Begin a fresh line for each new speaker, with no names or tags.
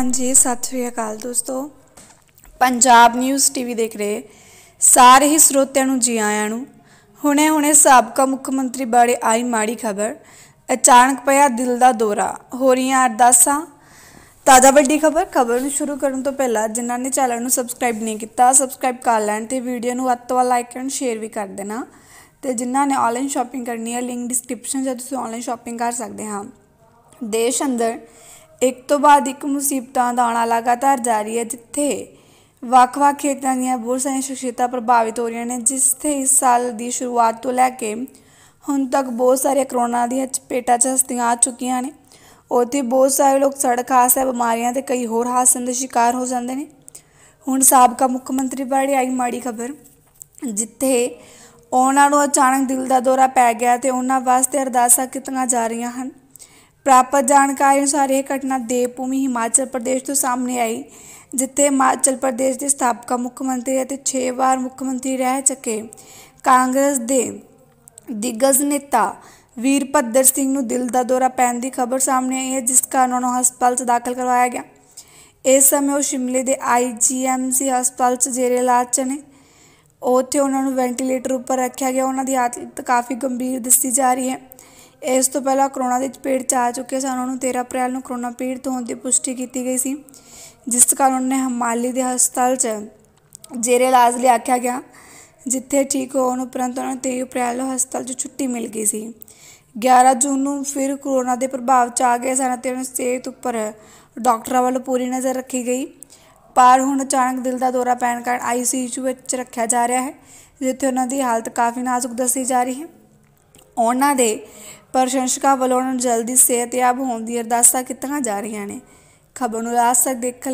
ਹਾਂਜੀ ਸਤਿ ਸ਼੍ਰੀ ਅਕਾਲ ਦੋਸਤੋ ਪੰਜਾਬ ਨਿਊਜ਼ ਟੀਵੀ ਦੇਖ ਰਹੇ ਸਾਰੇ ਹੀ ਸਰੋਤਿਆਂ ਨੂੰ ਜੀ ਆਇਆਂ ਨੂੰ ਹੁਣੇ-ਹੁਣੇ ਸਾਬਕਾ ਮੁੱਖ ਮੰਤਰੀ ਬਾਰੇ ਆਈ ਮਾੜੀ ਖਬਰ ਅਚਾਨਕ ਪਿਆ ਦਿਲ ਦਾ ਦੌਰਾ ਹੋ ਰਹੀਆਂ ਅਰਦਾਸਾਂ ਤਾਜ਼ਾ ਵੱਡੀ ਖਬਰ ਖਬਰ ਨੂੰ ਸ਼ੁਰੂ ਕਰਨ ਤੋਂ ਪਹਿਲਾਂ ਜਿਨ੍ਹਾਂ ਨੇ ਚੈਨਲ ਨੂੰ ਸਬਸਕ੍ਰਾਈਬ ਨਹੀਂ ਕੀਤਾ ਸਬਸਕ੍ਰਾਈਬ ਕਰ ਲੈਣ ਤੇ ਵੀਡੀਓ ਨੂੰ ਵੱਧ ਤੋਂ ਵੱਧ ਲਾਈਕ ਐਂਡ ਸ਼ੇਅਰ ਵੀ ਕਰ ਦੇਣਾ ਤੇ ਜਿਨ੍ਹਾਂ ਨੇ ਆਨਲਾਈਨ ਸ਼ਾਪਿੰਗ ਕਰਨੀ ਹੈ ਲਿੰਕ ਡਿਸਕ੍ਰਿਪਸ਼ਨ ਜਾਂ ਤੁਸੀਂ ਆਨਲਾਈਨ ਸ਼ਾਪਿੰਗ ਕਰ ਸਕਦੇ ਹਾਂ ਦੇਸ਼ ਅੰਦਰ ਇੱਕ ਤੋਂ ਬਾਅਦ ਇੱਕ ਮੁਸੀਬਤਾਂ ਦਾ ਆਉਣਾ ਲਗਾਤਾਰ ਜਾਰੀ ਹੈ ਜਿੱਥੇ ਵੱਖ-ਵੱਖ ਖੇਤਰਾਂ ਦੀਆਂ ਬਹੁਤ ਸਾਰੀਆਂ ਸ਼ਖਸੀਅਤਾਂ ਪ੍ਰਭਾਵਿਤ ਹੋ ਰਹੀਆਂ ਨੇ ਜਿਸ ਤੇ ਇਸ ਸਾਲ ਦੀ ਸ਼ੁਰੂਆਤ ਤੋਂ ਲੈ ਕੇ ਹੁਣ ਤੱਕ ਬਹੁਤ ਸਾਰੇ ਕਰੋਨਾ ਦੀਆਂ ਚਪੇਟਾਂ 'ਚ ਹਸਤੀਆਂ ਆ ਚੁੱਕੀਆਂ ਨੇ ਉੱਥੇ ਬਹੁਤ ਸਾਰੇ ਲੋਕ ਸੜਕ ਹਾਦਸੇ ਬਿਮਾਰੀਆਂ ਤੇ ਕਈ ਹੋਰ ਹਾਸਨ ਦੇ ਸ਼ਿਕਾਰ ਹੋ ਜਾਂਦੇ ਨੇ ਹੁਣ ਸਾਬਕਾ ਮੁੱਖ ਮੰਤਰੀ ਬਾੜੀ ਆਈ ਮਾੜੀ ਖਬਰ ਜਿੱਥੇ ਉਹਨਾਂ ਨੂੰ ਅਚਾਨਕ ਦਿਲ ਦਾ ਦੌਰਾ ਪੈ ਗਿਆ ਤੇ ਉਹਨਾਂ ਵਾਸਤੇ ਅਰਦਾਸਾਂ ਕਿਤਨਾ ਜਾ ਰਹੀਆਂ ਹਨ ਪ੍ਰਾਪਤ ਜਾਣਕਾਰੀ ਅਨੁਸਾਰ ਇਹ ਘਟਨਾ ਦੇਵ ਹਿਮਾਚਲ ਪ੍ਰਦੇਸ਼ ਤੋਂ ਸਾਹਮਣੇ ਆਈ ਜਿੱਥੇ ਹਿਮਾਚਲ ਪ੍ਰਦੇਸ਼ ਦੇ ਸਥਾਪਕ ਮੁੱਖ ਮੰਤਰੀ ਅਤੇ 6 ਵਾਰ ਮੁੱਖ ਮੰਤਰੀ ਰਹਿ ਚੁੱਕੇ ਕਾਂਗਰਸ ਦੇ ਦਿੱਗਜ ਨੇਤਾ ਵੀਰਭੱਦਰ ਸਿੰਘ ਨੂੰ ਦਿਲ ਦਾ ਦੌਰਾ ਪੈਣ ਦੀ ਖਬਰ ਸਾਹਮਣੇ ਆਈ ਹੈ ਜਿਸ ਕਾਰਨ ਉਹਨਾਂ ਨੂੰ ਹਸਪਤਾਲ 'ਚ ਦਾਖਲ ਕਰਵਾਇਆ ਗਿਆ ਇਸ ਸਮੇਂ ਉਹ ਸ਼ਿਮਲੇ ਦੇ ਆਈਜੀਐਮਸੀ ਹਸਪਤਾਲ 'ਚ ਜੇਰੇ ਇਲਾਜ 'ਚ ਨੇ ਉੱਥੇ ਉਹਨਾਂ ਨੂੰ ਵੈਂਟੀਲੇਟਰ ਉੱਪਰ ਰੱਖਿਆ ਗਿਆ ਉਹਨਾਂ ਦੀ ਹਾਲਤ ਕਾਫੀ ਗੰਭੀਰ ਦਿਸਦੀ ਜਾ ਰਹੀ ਹੈ ਇਸ ਤੋਂ ਪਹਿਲਾਂ ਕਰੋਨਾ ਦੇ ਚਪੇਟ 'ਚ ਆ ਚੁੱਕੇ ਸਨ ਉਹਨਾਂ ਨੂੰ 13 ਅਪ੍ਰੈਲ ਨੂੰ ਕਰੋਨਾ ਪੀੜਤ ਹੋਣ ਦੀ ਪੁਸ਼ਟੀ ਕੀਤੀ ਗਈ ਸੀ ਜਿਸ ਕਾਰਨ ਉਹਨਾਂ ਨੇ ਹਮਾਲੀ ਦੇ ਹਸਪਤਾਲ 'ਚ ਜੇਰੇ ਇਲਾਜ ਲਈ ਆਖਿਆ ਗਿਆ ਜਿੱਥੇ ਠੀਕ ਹੋਣ ਉਪਰੰਤ ਉਹਨਾਂ ਨੂੰ 23 ਅਪ੍ਰੈਲ ਨੂੰ ਹਸਪਤਾਲ 'ਚ ਛੁੱਟੀ ਮਿਲ ਗਈ ਸੀ 11 ਜੂਨ ਨੂੰ ਫਿਰ ਕਰੋਨਾ ਦੇ ਪ੍ਰਭਾਵ 'ਚ ਆ ਗਏ ਸਨ ਤੇ ਉਹਨਾਂ ਸਿਹਤ ਉੱਪਰ ਡਾਕਟਰਾਂ ਵੱਲੋਂ ਪੂਰੀ ਨਜ਼ਰ ਰੱਖੀ ਗਈ ਪਰ ਹੁਣ ਅਚਾਨਕ ਦਿਲ ਦਾ ਦੌਰਾ ਪੈਣ ਕਾਰਨ ਆਈਸੀਯੂ ਵਿੱਚ ਰੱਖਿਆ ਜਾ ਰਿਹਾ ਹੈ ਜਿੱਥੇ ਉਹਨਾਂ ਦੀ ਹਾਲਤ ਕਾਫੀ ਨਾਜ਼ੁਕ ਦੱਸੀ ਜਾ ਰਹੀ ਹੈ ਉਹਨਾਂ ਦੇ ਪ੍ਰਸ਼ੰਸਕਾਂ ਵੱਲੋਂ ਜਲਦੀ ਸਿਹਤਯਾਬ ਹੋਣ ਦੀ ਅਰਦਾਸਾਂ ਕੀਤੀਆਂ ਜਾ ਰਹੀਆਂ ਨੇ ਖਬਰ ਨੂੰ ਆਸ ਤੱਕ ਦੇਖ